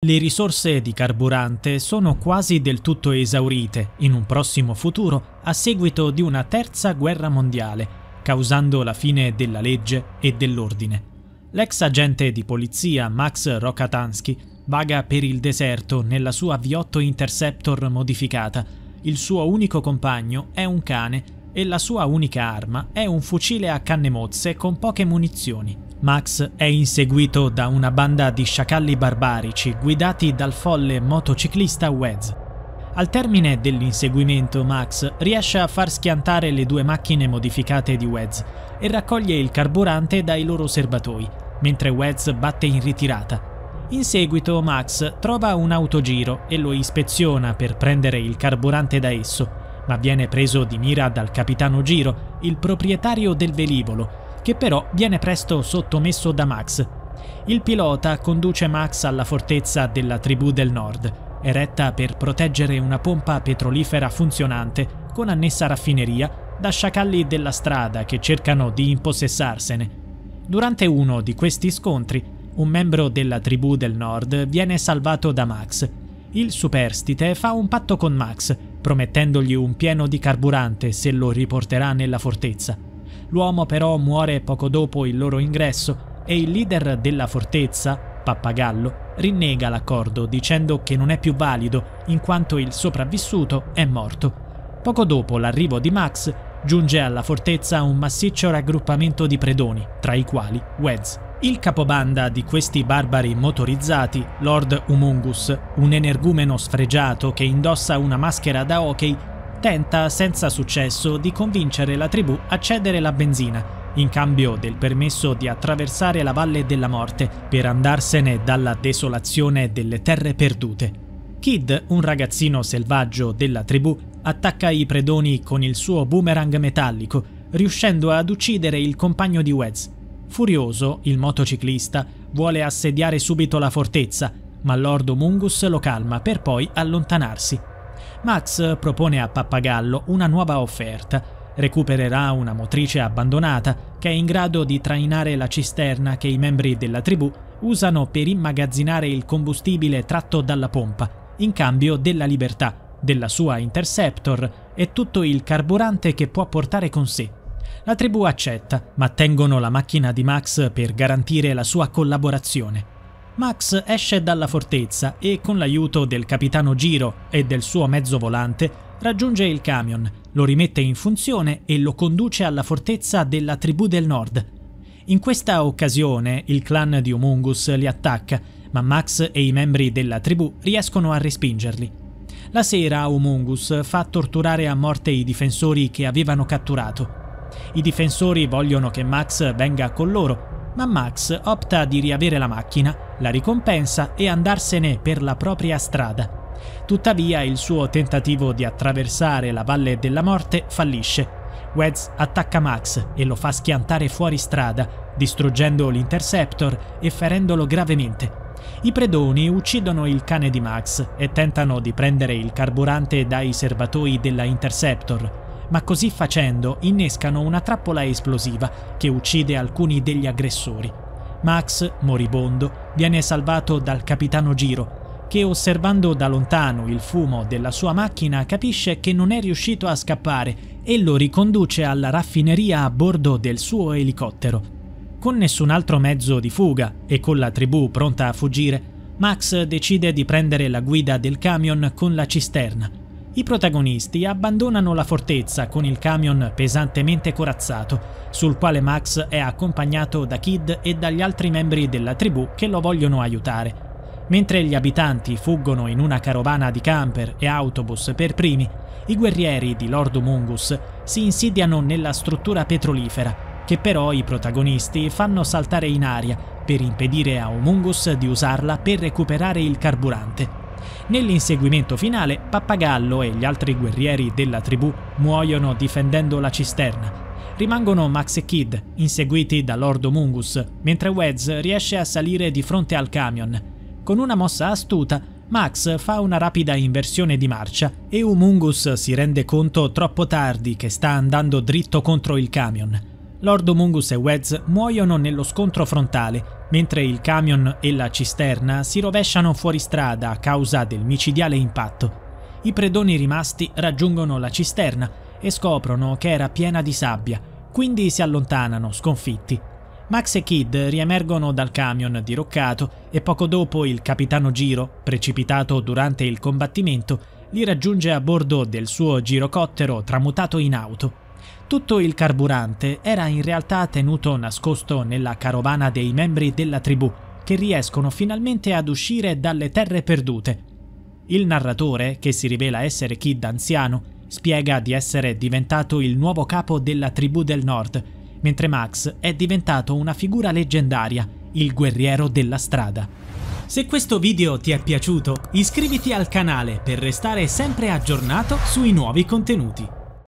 Le risorse di carburante sono quasi del tutto esaurite in un prossimo futuro a seguito di una terza guerra mondiale, causando la fine della legge e dell'ordine. L'ex agente di polizia Max Rokatansky vaga per il deserto nella sua V8 Interceptor modificata. Il suo unico compagno è un cane e la sua unica arma è un fucile a canne mozze con poche munizioni. Max è inseguito da una banda di sciacalli barbarici guidati dal folle motociclista Wes. Al termine dell'inseguimento Max riesce a far schiantare le due macchine modificate di Wes e raccoglie il carburante dai loro serbatoi, mentre Wes batte in ritirata. In seguito Max trova un autogiro e lo ispeziona per prendere il carburante da esso, ma viene preso di mira dal capitano Giro, il proprietario del velivolo, che però viene presto sottomesso da Max. Il pilota conduce Max alla fortezza della tribù del nord, eretta per proteggere una pompa petrolifera funzionante con annessa raffineria da sciacalli della strada che cercano di impossessarsene. Durante uno di questi scontri, un membro della tribù del nord viene salvato da Max. Il superstite fa un patto con Max, promettendogli un pieno di carburante se lo riporterà nella fortezza. L'uomo però muore poco dopo il loro ingresso e il leader della fortezza, Pappagallo, rinnega l'accordo dicendo che non è più valido in quanto il sopravvissuto è morto. Poco dopo l'arrivo di Max, giunge alla fortezza un massiccio raggruppamento di predoni, tra i quali Weds. Il capobanda di questi barbari motorizzati, Lord Humungus, un energumeno sfregiato che indossa una maschera da hockey tenta, senza successo, di convincere la tribù a cedere la benzina, in cambio del permesso di attraversare la Valle della Morte per andarsene dalla desolazione delle terre perdute. Kid, un ragazzino selvaggio della tribù, attacca i predoni con il suo boomerang metallico, riuscendo ad uccidere il compagno di Weds. Furioso, il motociclista vuole assediare subito la fortezza, ma Lord Mungus lo calma per poi allontanarsi. Max propone a Pappagallo una nuova offerta. Recupererà una motrice abbandonata che è in grado di trainare la cisterna che i membri della tribù usano per immagazzinare il combustibile tratto dalla pompa, in cambio della libertà, della sua interceptor e tutto il carburante che può portare con sé. La tribù accetta, ma tengono la macchina di Max per garantire la sua collaborazione. Max esce dalla fortezza e con l'aiuto del capitano Giro e del suo mezzo volante raggiunge il camion, lo rimette in funzione e lo conduce alla fortezza della tribù del nord. In questa occasione il clan di Humungus li attacca, ma Max e i membri della tribù riescono a respingerli. La sera Humungus fa torturare a morte i difensori che avevano catturato. I difensori vogliono che Max venga con loro, ma Max opta di riavere la macchina, la ricompensa e andarsene per la propria strada. Tuttavia il suo tentativo di attraversare la Valle della Morte fallisce. Weds attacca Max e lo fa schiantare fuori strada, distruggendo l'Interceptor e ferendolo gravemente. I predoni uccidono il cane di Max e tentano di prendere il carburante dai serbatoi della Interceptor ma così facendo innescano una trappola esplosiva che uccide alcuni degli aggressori. Max, moribondo, viene salvato dal capitano Giro, che osservando da lontano il fumo della sua macchina capisce che non è riuscito a scappare e lo riconduce alla raffineria a bordo del suo elicottero. Con nessun altro mezzo di fuga e con la tribù pronta a fuggire, Max decide di prendere la guida del camion con la cisterna i protagonisti abbandonano la fortezza con il camion pesantemente corazzato, sul quale Max è accompagnato da Kid e dagli altri membri della tribù che lo vogliono aiutare. Mentre gli abitanti fuggono in una carovana di camper e autobus per primi, i guerrieri di Lord Mungus si insidiano nella struttura petrolifera, che però i protagonisti fanno saltare in aria per impedire a Omungus di usarla per recuperare il carburante. Nell'inseguimento finale, Pappagallo e gli altri guerrieri della tribù muoiono difendendo la cisterna. Rimangono Max e Kid, inseguiti da Lordo Mungus, mentre Weds riesce a salire di fronte al camion. Con una mossa astuta, Max fa una rapida inversione di marcia e Umungus si rende conto troppo tardi che sta andando dritto contro il camion. Lordo Mungus e Weds muoiono nello scontro frontale, mentre il camion e la cisterna si rovesciano fuori strada a causa del micidiale impatto. I predoni rimasti raggiungono la cisterna e scoprono che era piena di sabbia, quindi si allontanano sconfitti. Max e Kid riemergono dal camion diroccato e poco dopo il capitano Giro, precipitato durante il combattimento, li raggiunge a bordo del suo girocottero tramutato in auto. Tutto il carburante era in realtà tenuto nascosto nella carovana dei membri della tribù, che riescono finalmente ad uscire dalle terre perdute. Il narratore, che si rivela essere Kid anziano, spiega di essere diventato il nuovo capo della tribù del nord, mentre Max è diventato una figura leggendaria, il guerriero della strada. Se questo video ti è piaciuto, iscriviti al canale per restare sempre aggiornato sui nuovi contenuti.